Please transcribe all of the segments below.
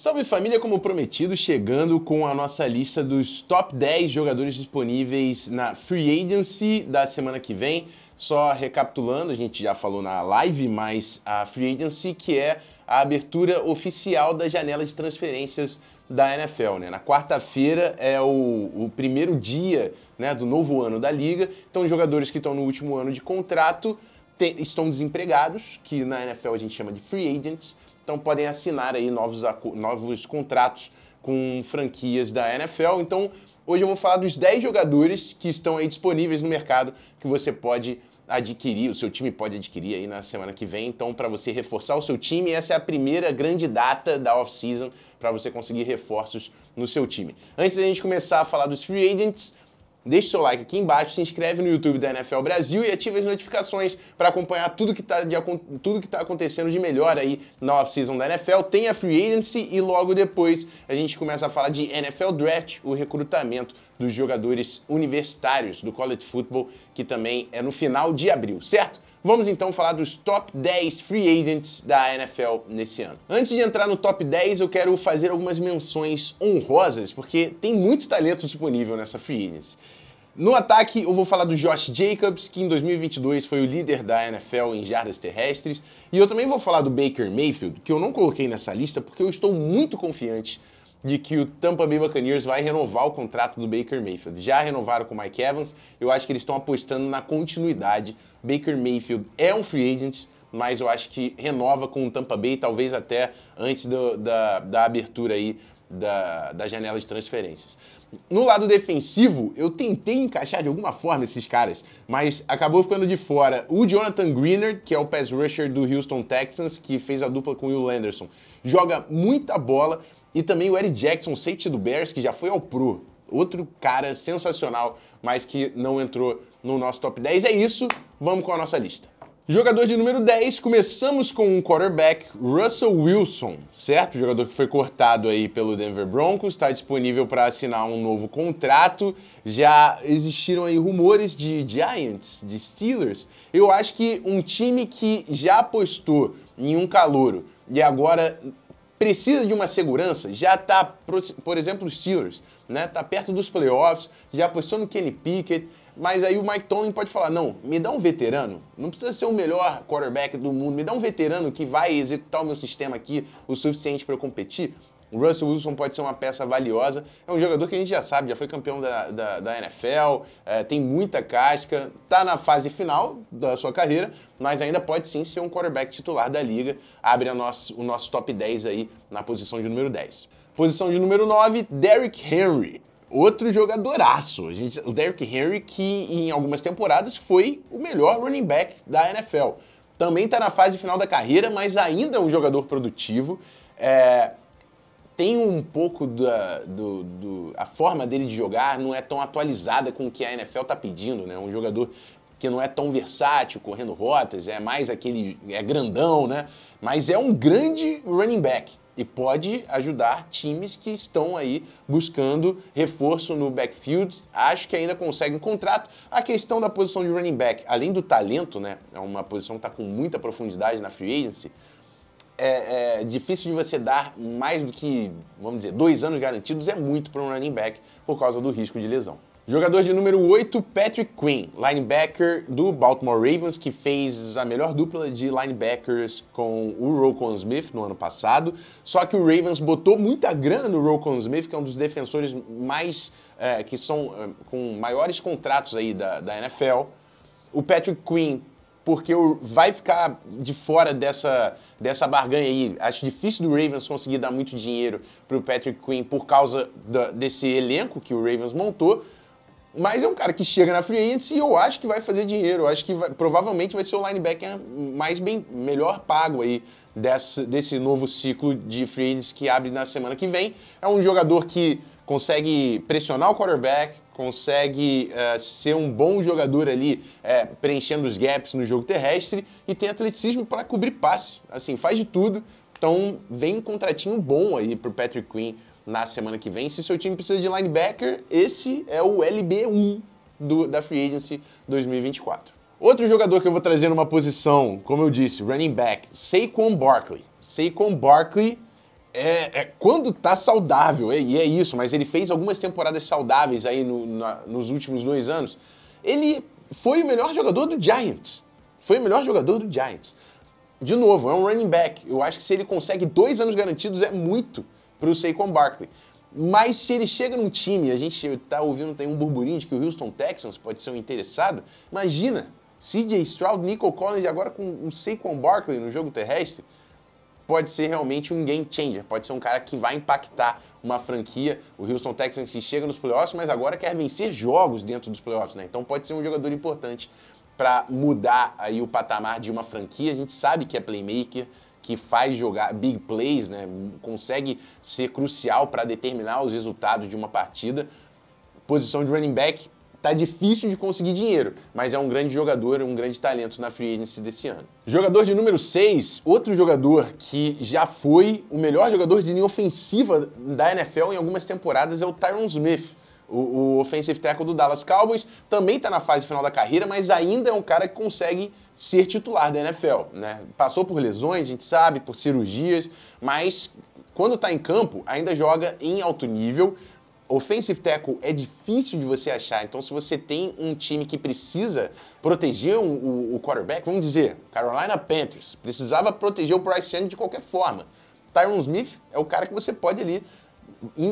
Salve família, como prometido, chegando com a nossa lista dos top 10 jogadores disponíveis na Free Agency da semana que vem. Só recapitulando, a gente já falou na live, mas a Free Agency que é a abertura oficial da janela de transferências da NFL. Né? Na quarta-feira é o, o, primeiro dia né, do novo ano da liga, então os jogadores que estão no último ano de contrato estão desempregados, que na NFL a gente chama de free agents, então podem assinar aí novos, novos contratos com franquias da NFL. Então hoje eu vou falar dos 10 jogadores que estão aí disponíveis no mercado que você pode adquirir, o seu time pode adquirir aí na semana que vem. Então, para você reforçar o seu time, essa é a primeira grande data da off-season para você conseguir reforços no seu time. Antes da gente começar a falar dos free agents, Deixe seu like aqui embaixo, se inscreve no YouTube da NFL Brasil e ative as notificações para acompanhar tudo que está tá acontecendo de melhor aí na off-season da NFL. Tem a Free Agency e logo depois a gente começa a falar de NFL Draft, o recrutamento dos jogadores universitários do college football, que também é no final de abril, certo? Vamos então falar dos top 10 free agents da NFL nesse ano. Antes de entrar no top 10, eu quero fazer algumas menções honrosas, porque tem muito talento disponível nessa free agency. No ataque, eu vou falar do Josh Jacobs, que em 2022 foi o líder da NFL em jardas terrestres, e eu também vou falar do Baker Mayfield, que eu não coloquei nessa lista porque eu estou muito confiante de que o Tampa Bay Buccaneers vai renovar o contrato do Baker Mayfield. Já renovaram com o Mike Evans, eu acho que eles estão apostando na continuidade. Baker Mayfield é um free agent, mas eu acho que renova com o Tampa Bay, talvez até antes do, da, da abertura aí da, da janela de transferências. No lado defensivo, eu tentei encaixar de alguma forma esses caras, mas acabou ficando de fora o Jonathan Greenard, que é o pass rusher do Houston Texans, que fez a dupla com o Will Anderson. Joga muita bola e também o Eric Jackson, safety do Bears, que já foi ao pro. Outro cara sensacional, mas que não entrou no nosso top 10. É isso, vamos com a nossa lista. Jogador de número 10, começamos com um quarterback, Russell Wilson, certo? jogador que foi cortado aí pelo Denver Broncos, está disponível para assinar um novo contrato. Já existiram aí rumores de Giants, de Steelers. Eu acho que um time que já apostou em um calouro e agora precisa de uma segurança, já está, por exemplo, os Steelers, né? Tá perto dos playoffs, já apostou no Kenny Pickett, mas aí o Mike Tomlin pode falar: não, me dá um veterano. Não precisa ser o melhor quarterback do mundo. Me dá um veterano que vai executar o meu sistema aqui o suficiente para eu competir. O Russell Wilson pode ser uma peça valiosa. É um jogador que a gente já sabe, já foi campeão da, da, da NFL, é, tem muita casca, está na fase final da sua carreira, mas ainda pode sim ser um quarterback titular da liga. Abre nosso, o nosso top 10 aí na posição de número 10. Posição de número 9, Derrick Henry. Outro jogadoraço, a gente, o Derrick Henry, que em algumas temporadas foi o melhor running back da NFL. Também está na fase final da carreira, mas ainda é um jogador produtivo. É, tem um pouco da do, do, a forma dele de jogar, não é tão atualizada com o que a NFL está pedindo, né? Um jogador que não é tão versátil, correndo rotas, é mais aquele. é grandão, né? Mas é um grande running back e pode ajudar times que estão aí buscando reforço no backfield. Acho que ainda consegue um contrato. A questão da posição de running back, além do talento, né? É uma posição que está com muita profundidade na free agency. É, é, difícil de você dar mais do que, vamos dizer, dois anos garantidos é muito para um running back por causa do risco de lesão. Jogador de número 8, Patrick Quinn, linebacker do Baltimore Ravens, que fez a melhor dupla de linebackers com o Rokon Smith no ano passado. Só que o Ravens botou muita grana no Rokon Smith, que é um dos defensores mais é, que são é, com maiores contratos aí da, da NFL. O Patrick Quinn, porque vai ficar de fora dessa, dessa barganha aí. Acho difícil do Ravens conseguir dar muito dinheiro para o Patrick Quinn por causa da, desse elenco que o Ravens montou mas é um cara que chega na free agency e eu acho que vai fazer dinheiro. Eu acho que vai, provavelmente vai ser o linebacker mais bem, melhor pago aí desse, desse novo ciclo de free agency que abre na semana que vem. É um jogador que consegue pressionar o quarterback, consegue uh, ser um bom jogador ali, eh, preenchendo os gaps no jogo terrestre e tem atleticismo para cobrir passe. Assim, faz de tudo. Então vem um contratinho bom aí para o Patrick Quinn na semana que vem. Se seu time precisa de linebacker, esse é o LB1 do, da Free Agency 2024. Outro jogador que eu vou trazer numa posição, como eu disse, running back, Saquon Barkley. Saquon Barkley é, é, quando tá saudável, é, e é isso, mas ele fez algumas temporadas saudáveis aí no, na, nos últimos dois anos. Ele foi o melhor jogador do Giants. Foi o melhor jogador do Giants. De novo, é um running back. Eu acho que se ele consegue dois anos garantidos é muito para o Saquon Barkley. Mas se ele chega num time, a gente está ouvindo tem um burburinho de que o Houston Texans pode ser um interessado, imagina, CJ Stroud, Nico Collins e agora com o Saquon Barkley no jogo terrestre, pode ser realmente um game changer, pode ser um cara que vai impactar uma franquia, o Houston Texans que chega nos playoffs, mas agora quer vencer jogos dentro dos playoffs, né? Então pode ser um jogador importante para mudar aí o patamar de uma franquia. A gente sabe que é playmaker, que faz jogar big plays, né? consegue ser crucial para determinar os resultados de uma partida. Posição de running back tá difícil de conseguir dinheiro, mas é um grande jogador, um grande talento na free agency desse ano. Jogador de número 6, outro jogador que já foi o melhor jogador de linha ofensiva da NFL em algumas temporadas é o Tyron Smith. O, o offensive tackle do Dallas Cowboys também está na fase final da carreira, mas ainda é um cara que consegue ser titular da NFL. Né? Passou por lesões, a gente sabe, por cirurgias, mas quando está em campo, ainda joga em alto nível. Offensive tackle é difícil de você achar, então se você tem um time que precisa proteger o, o, o quarterback, vamos dizer, Carolina Panthers, precisava proteger o Bryce Young de qualquer forma. Tyron Smith é o cara que você pode ali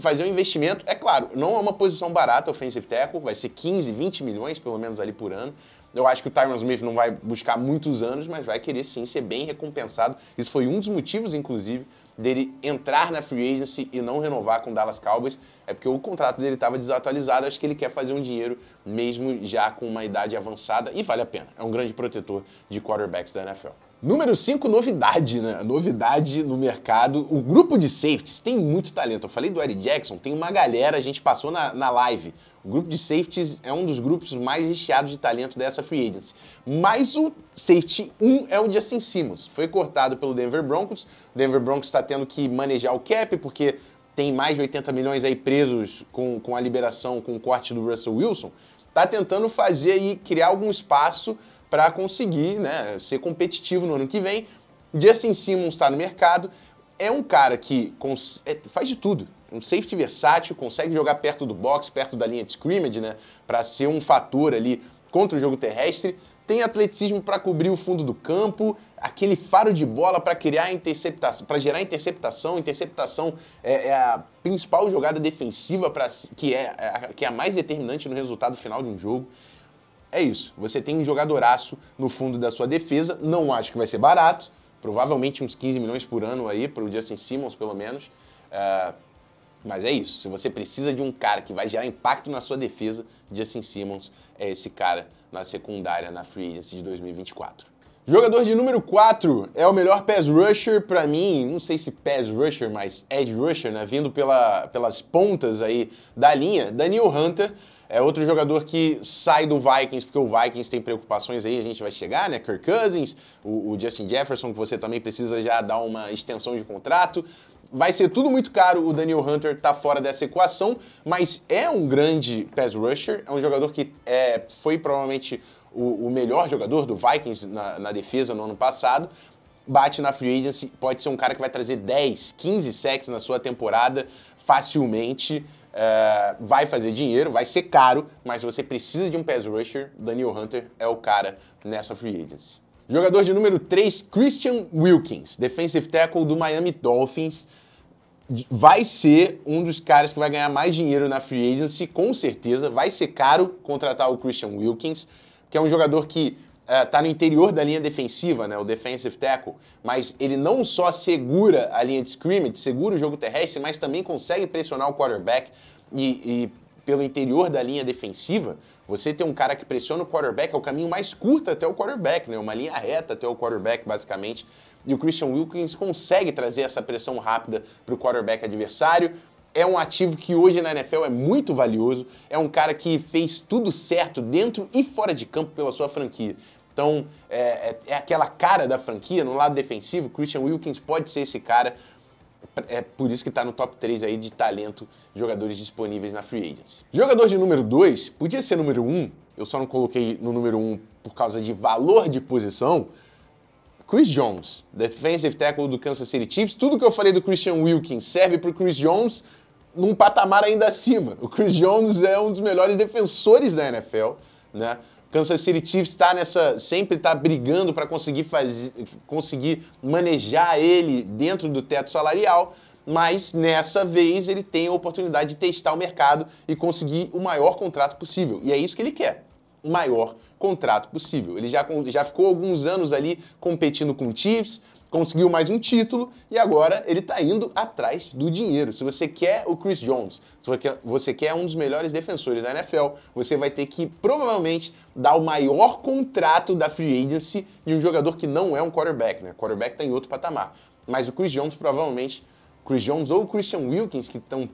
fazer um investimento. É claro, não é uma posição barata, offensive tackle, vai ser 15, 20 milhões pelo menos ali por ano. Eu acho que o Tyron Smith não vai buscar muitos anos, mas vai querer sim ser bem recompensado. Isso foi um dos motivos, inclusive, dele entrar na free agency e não renovar com o Dallas Cowboys. É porque o contrato dele estava desatualizado. Acho que ele quer fazer um dinheiro mesmo já com uma idade avançada e vale a pena. É um grande protetor de quarterbacks da NFL. Número 5, novidade, né? Novidade no mercado. O grupo de safeties tem muito talento. Eu falei do Eric Jackson, tem uma galera, a gente passou na, na live. O grupo de safeties é um dos grupos mais recheados de talento dessa free agency. Mas o safety 1 é o Justin Simmons. Foi cortado pelo Denver Broncos. O Denver Broncos está tendo que manejar o cap, porque tem mais de 80 milhões aí presos com, com a liberação, com o corte do Russell Wilson. Está tentando fazer aí criar algum espaço para conseguir né, ser competitivo no ano que vem. Justin Simmons está no mercado, é um cara que é, faz de tudo. Um safety versátil, consegue jogar perto do box, perto da linha de scrimmage, né? Para ser um fator ali contra o jogo terrestre. Tem atleticismo para cobrir o fundo do campo, aquele faro de bola para criar interceptação, para gerar interceptação. Interceptação é, é, a principal jogada defensiva para que é, é, que é a mais determinante no resultado final de um jogo é isso. Você tem um jogadoraço no fundo da sua defesa, não acho que vai ser barato, provavelmente uns 15 milhões por ano aí, para o Justin Simmons pelo menos. Uh, mas é isso. Se você precisa de um cara que vai gerar impacto na sua defesa, Justin Simmons é esse cara na secundária, na free agency de 2024. Jogador de número 4 é o melhor pass rusher para mim, não sei se pass rusher, mas edge rusher, né, vindo pela, pelas pontas aí da linha, Daniel Hunter. É outro jogador que sai do Vikings, porque o Vikings tem preocupações aí, a gente vai chegar, né? Kirk Cousins, o, o Justin Jefferson, que você também precisa já dar uma extensão de contrato. Vai ser tudo muito caro, o Daniel Hunter tá fora dessa equação, mas é um grande pass rusher, é um jogador que é, foi provavelmente o, o melhor jogador do Vikings na, na defesa no ano passado, bate na free agency, pode ser um cara que vai trazer 10, 15 sacks na sua temporada facilmente. Uh, vai fazer dinheiro, vai ser caro, mas se você precisa de um pass rusher, Daniel Hunter é o cara nessa free agency. Jogador de número 3, Christian Wilkins, defensive tackle do Miami Dolphins, vai ser um dos caras que vai ganhar mais dinheiro na free agency, com certeza. Vai ser caro contratar o Christian Wilkins, que é um jogador que está é, no interior da linha defensiva, né, o defensive tackle, mas ele não só segura a linha de scrimmage, segura o jogo terrestre, mas também consegue pressionar o quarterback e, e pelo interior da linha defensiva, você tem um cara que pressiona o quarterback, é o caminho mais curto até o quarterback, né? Uma linha reta até o quarterback, basicamente. E o Christian Wilkins consegue trazer essa pressão rápida para o quarterback adversário. É um ativo que hoje na NFL é muito valioso. É um cara que fez tudo certo dentro e fora de campo pela sua franquia. Então, é, é, é, aquela cara da franquia no lado defensivo. Christian Wilkins pode ser esse cara. É por isso que está no top 3 aí de talento, jogadores disponíveis na free agency. Jogador de número 2 podia ser número 1, um, eu só não coloquei no número 1 um por causa de valor de posição. Chris Jones, defensive tackle do Kansas City Chiefs. Tudo que eu falei do Christian Wilkins serve para o Chris Jones num patamar ainda acima. O Chris Jones é um dos melhores defensores da NFL, né? Kansas City Chiefs está nessa, sempre está brigando para conseguir fazer, conseguir manejar ele dentro do teto salarial, mas nessa vez ele tem a oportunidade de testar o mercado e conseguir o maior contrato possível. E é isso que ele quer. O maior contrato possível. Ele já, já ficou alguns anos ali competindo com o Chiefs, conseguiu mais um título e agora ele está indo atrás do dinheiro. Se você quer o Chris Jones, se você quer um dos melhores defensores da NFL, você vai ter que provavelmente dar o maior contrato da free agency de um jogador que não é um quarterback, né? quarterback está em outro patamar. Mas o Chris Jones provavelmente, Chris Jones ou Christian Wilkins, que estão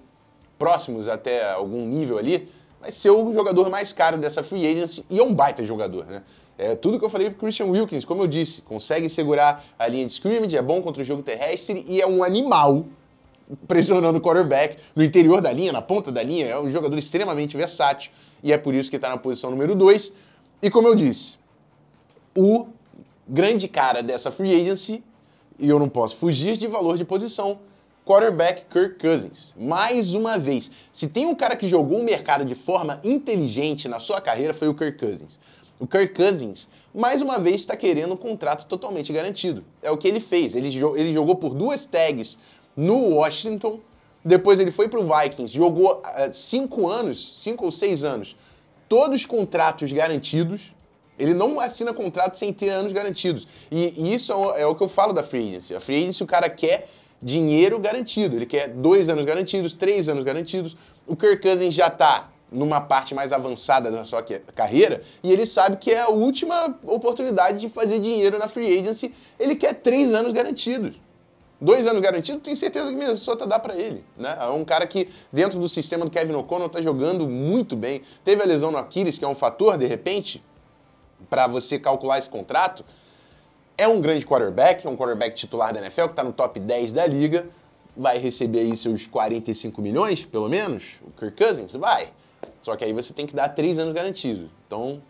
próximos até algum nível ali, vai ser o jogador mais caro dessa free agency e é um baita jogador, né? É tudo que eu falei pro Christian Wilkins, como eu disse, consegue segurar a linha de scrimmage, é bom contra o jogo terrestre e é um animal pressionando o quarterback no interior da linha, na ponta da linha, é um jogador extremamente versátil e é por isso que está na posição número 2. E como eu disse, o grande cara dessa free agency, e eu não posso fugir de valor de posição, quarterback Kirk Cousins. Mais uma vez, se tem um cara que jogou o mercado de forma inteligente na sua carreira foi o Kirk Cousins. O Kirk Cousins, mais uma vez, está querendo um contrato totalmente garantido. É o que ele fez. Ele, jo ele jogou por duas tags no Washington, depois ele foi para o Vikings, jogou uh, cinco anos, cinco ou seis anos, todos contratos garantidos. Ele não assina contrato sem ter anos garantidos. E, e isso é o, é o que eu falo da free agency. A free agency o cara quer dinheiro garantido. Ele quer dois anos garantidos, três anos garantidos. O Kirk Cousins já está numa parte mais avançada da sua carreira e ele sabe que é a última oportunidade de fazer dinheiro na free agency. Ele quer três anos garantidos. Dois anos garantidos, tenho certeza que Minnesota tá dá para ele. Né? É um cara que, dentro do sistema do Kevin O'Connell, está jogando muito bem. Teve a lesão no Aquiles, que é um fator, de repente, para você calcular esse contrato é um grande quarterback, é um quarterback titular da NFL, que está no top 10 da liga, vai receber aí seus 45 milhões, pelo menos, o Kirk Cousins, vai. Só que aí você tem que dar 3 anos garantido. Então,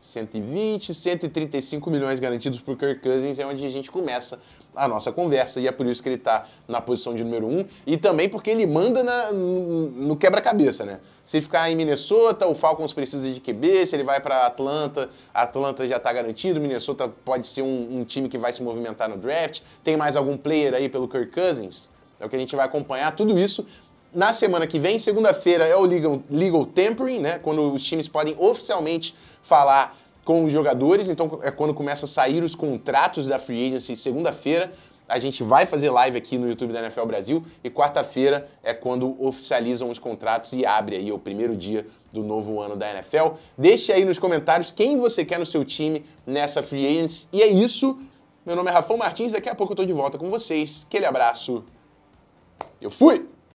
120, 135 milhões garantidos por Kirk Cousins é onde a gente começa a nossa conversa e é por isso que ele está na posição de número um e também porque ele manda na, no, no quebra-cabeça, né? Se ficar em Minnesota, o Falcons precisa de QB, se ele vai para Atlanta, Atlanta já está garantido, Minnesota pode ser um, um time que vai se movimentar no draft, tem mais algum player aí pelo Kirk Cousins? É o que a gente vai acompanhar, tudo isso na semana que vem, segunda-feira, é o legal, legal tampering, né? Quando os times podem oficialmente falar com os jogadores. Então é quando começa a sair os contratos da free agency segunda-feira. A gente vai fazer live aqui no YouTube da NFL Brasil e quarta-feira é quando oficializam os contratos e abre aí é o primeiro dia do novo ano da NFL. Deixe aí nos comentários quem você quer no seu time nessa free agency. E é isso. Meu nome é Rafão Martins, daqui a pouco eu tô de volta com vocês. Aquele abraço. Eu fui!